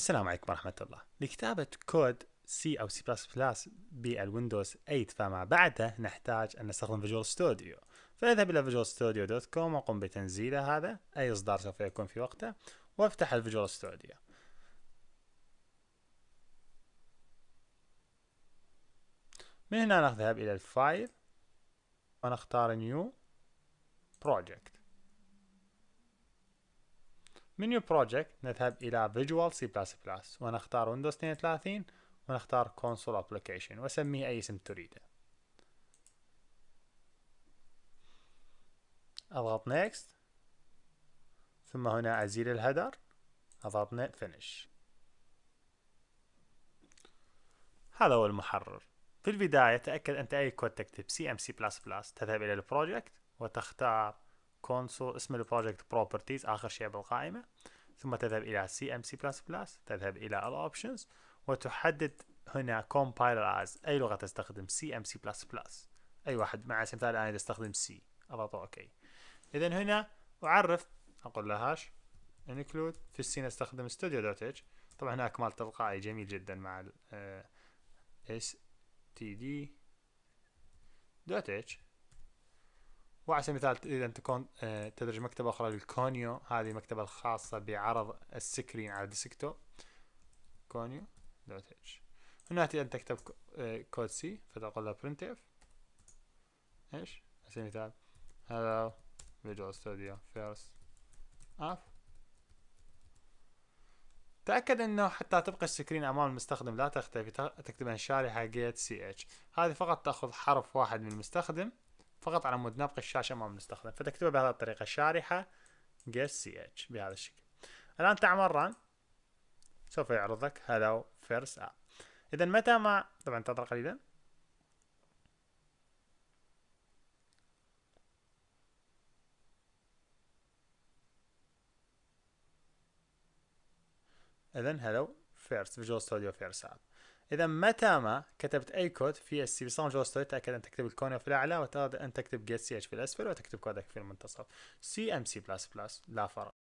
السلام عليكم ورحمة الله لكتابة كود C أو C++ بالويندوز 8 فما بعده نحتاج أن نستخدم فيجوال ستوديو فاذهب إلى فيجوال ستوديو دوت كوم وقم بتنزيله هذا أي إصدار سوف يكون في وقته وافتح Visual ستوديو من هنا نذهب إلى الفايل ونختار New Project من بروجكت نذهب إلى Visual C++ ونختار Windows 32 ونختار Console Application وسميه أي اسم تريده أضغط Next ثم هنا أزيل الهدر أضغط Finish هذا هو المحرر في البداية تأكد أن أي كود تكتب CMC++ ام تذهب إلى البروجكت وتختار كونسول اسم البروجكت بروبرتيز آخر شيء بالقائمة ثم تذهب إلى CMC++ تذهب إلى الأوبشنز وتحدد هنا compiler as أي لغة تستخدم CMC++ أي واحد مع سمثال أنا أستخدم C أضغط أوكي إذا هنا أعرف أقول له هاش انكلود في ستوديو دوت studio.h طبعا هنا اكمال تلقائي جميل جدا مع ال دي دوت اتش وعلى سبيل المثال اذا ان تكون آه، تدرج مكتبه اخرى للكونيو هذه المكتبه الخاصه بعرض السكرين على ديسكتوب كونيو دوت اتش هنا تكتب آه، كود سي فتقول له printf ايش على سبيل المثال هذا فيجوال ستوديو فيرست اب تأكد انه حتى تبقى السكرين امام المستخدم لا تختفي تكتب الشارحة حقيقة سي اتش هذه فقط تأخذ حرف واحد من المستخدم فقط على مود نبقي الشاشه ما بنستخدم فتكتبها بهذه الطريقه شارحه جس اتش بهذا الشكل الان تعمل ران سوف يعرض لك فيرس first app اذا متى ما طبعا انتظر قليلا اذا هلو فيرس فيجوال ستوديو فيرس اب اذا متى ما كتبت اي كود في السي بي سام جوستر تاكد ان تكتب الكوني في الاعلى وتأكد ان تكتب جيت سي اتش في الاسفل وتكتب كودك في المنتصف سي ام سي بلس بلس لا فرق